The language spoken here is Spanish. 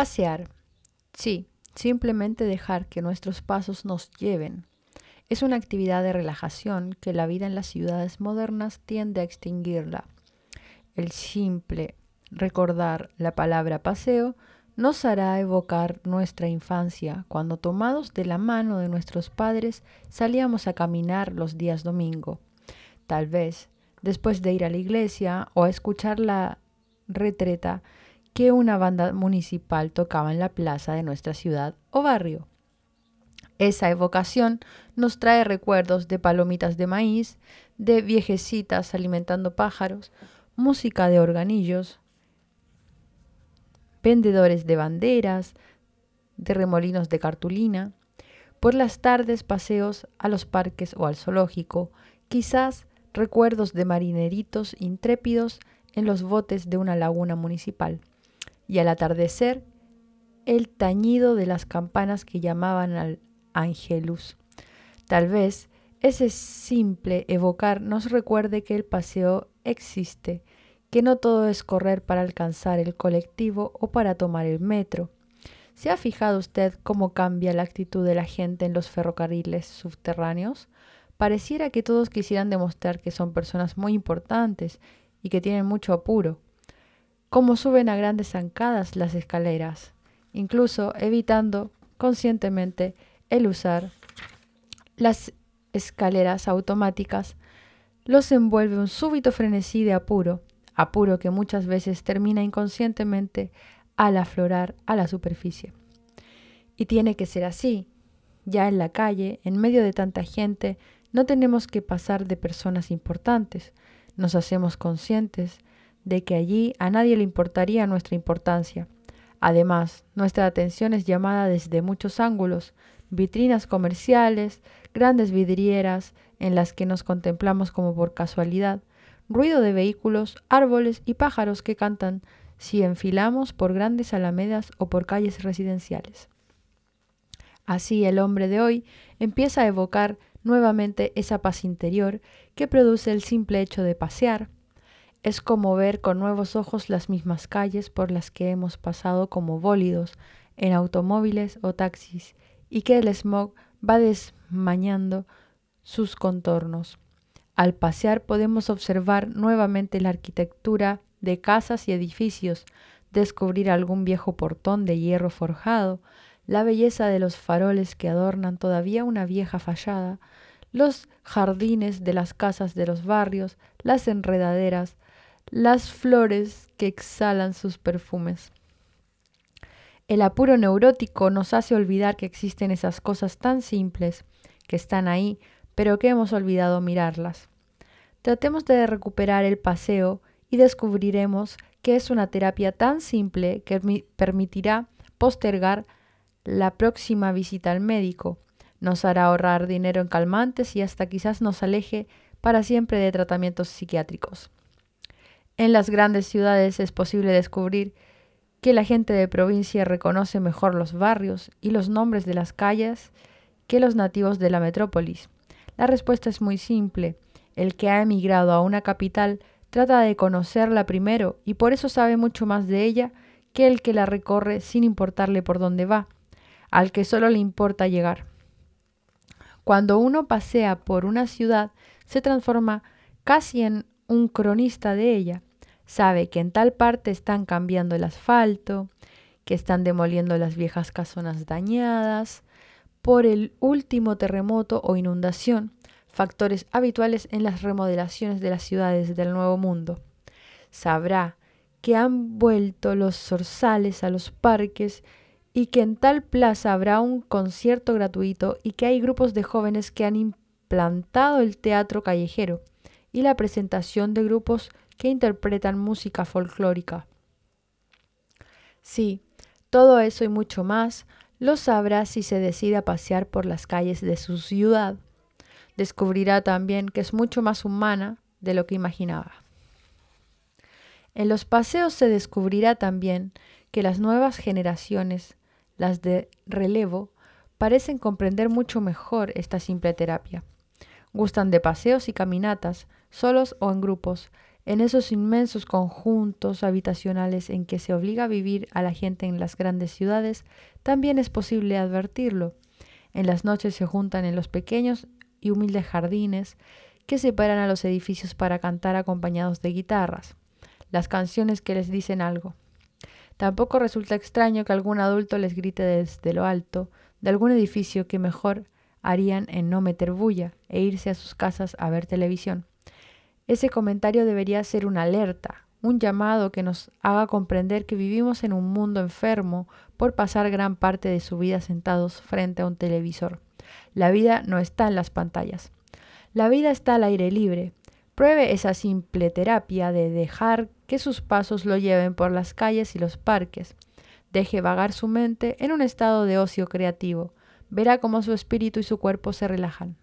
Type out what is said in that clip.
Pasear. Sí, simplemente dejar que nuestros pasos nos lleven. Es una actividad de relajación que la vida en las ciudades modernas tiende a extinguirla. El simple recordar la palabra paseo nos hará evocar nuestra infancia, cuando tomados de la mano de nuestros padres salíamos a caminar los días domingo. Tal vez, después de ir a la iglesia o a escuchar la retreta, que una banda municipal tocaba en la plaza de nuestra ciudad o barrio. Esa evocación nos trae recuerdos de palomitas de maíz, de viejecitas alimentando pájaros, música de organillos, vendedores de banderas, de remolinos de cartulina, por las tardes paseos a los parques o al zoológico, quizás recuerdos de marineritos intrépidos en los botes de una laguna municipal y al atardecer el tañido de las campanas que llamaban al Angelus. Tal vez ese simple evocar nos recuerde que el paseo existe, que no todo es correr para alcanzar el colectivo o para tomar el metro. ¿Se ha fijado usted cómo cambia la actitud de la gente en los ferrocarriles subterráneos? Pareciera que todos quisieran demostrar que son personas muy importantes y que tienen mucho apuro cómo suben a grandes zancadas las escaleras, incluso evitando conscientemente el usar las escaleras automáticas, los envuelve un súbito frenesí de apuro, apuro que muchas veces termina inconscientemente al aflorar a la superficie. Y tiene que ser así. Ya en la calle, en medio de tanta gente, no tenemos que pasar de personas importantes. Nos hacemos conscientes de que allí a nadie le importaría nuestra importancia. Además, nuestra atención es llamada desde muchos ángulos, vitrinas comerciales, grandes vidrieras en las que nos contemplamos como por casualidad, ruido de vehículos, árboles y pájaros que cantan si enfilamos por grandes alamedas o por calles residenciales. Así el hombre de hoy empieza a evocar nuevamente esa paz interior que produce el simple hecho de pasear, es como ver con nuevos ojos las mismas calles por las que hemos pasado como bólidos, en automóviles o taxis, y que el smog va desmañando sus contornos. Al pasear podemos observar nuevamente la arquitectura de casas y edificios, descubrir algún viejo portón de hierro forjado, la belleza de los faroles que adornan todavía una vieja fachada, los jardines de las casas de los barrios, las enredaderas, las flores que exhalan sus perfumes. El apuro neurótico nos hace olvidar que existen esas cosas tan simples, que están ahí, pero que hemos olvidado mirarlas. Tratemos de recuperar el paseo y descubriremos que es una terapia tan simple que permitirá postergar la próxima visita al médico. Nos hará ahorrar dinero en calmantes y hasta quizás nos aleje para siempre de tratamientos psiquiátricos. En las grandes ciudades es posible descubrir que la gente de provincia reconoce mejor los barrios y los nombres de las calles que los nativos de la metrópolis. La respuesta es muy simple. El que ha emigrado a una capital trata de conocerla primero y por eso sabe mucho más de ella que el que la recorre sin importarle por dónde va, al que solo le importa llegar. Cuando uno pasea por una ciudad, se transforma casi en un cronista de ella. Sabe que en tal parte están cambiando el asfalto, que están demoliendo las viejas casonas dañadas por el último terremoto o inundación, factores habituales en las remodelaciones de las ciudades del Nuevo Mundo. Sabrá que han vuelto los zorzales a los parques y que en tal plaza habrá un concierto gratuito y que hay grupos de jóvenes que han implantado el teatro callejero y la presentación de grupos que interpretan música folclórica. Sí, todo eso y mucho más lo sabrá si se decide a pasear por las calles de su ciudad. Descubrirá también que es mucho más humana de lo que imaginaba. En los paseos se descubrirá también que las nuevas generaciones, las de relevo, parecen comprender mucho mejor esta simple terapia. Gustan de paseos y caminatas, solos o en grupos, en esos inmensos conjuntos habitacionales en que se obliga a vivir a la gente en las grandes ciudades, también es posible advertirlo. En las noches se juntan en los pequeños y humildes jardines que separan a los edificios para cantar acompañados de guitarras, las canciones que les dicen algo. Tampoco resulta extraño que algún adulto les grite desde lo alto de algún edificio que mejor harían en no meter bulla e irse a sus casas a ver televisión. Ese comentario debería ser una alerta, un llamado que nos haga comprender que vivimos en un mundo enfermo por pasar gran parte de su vida sentados frente a un televisor. La vida no está en las pantallas. La vida está al aire libre. Pruebe esa simple terapia de dejar que sus pasos lo lleven por las calles y los parques. Deje vagar su mente en un estado de ocio creativo. Verá cómo su espíritu y su cuerpo se relajan.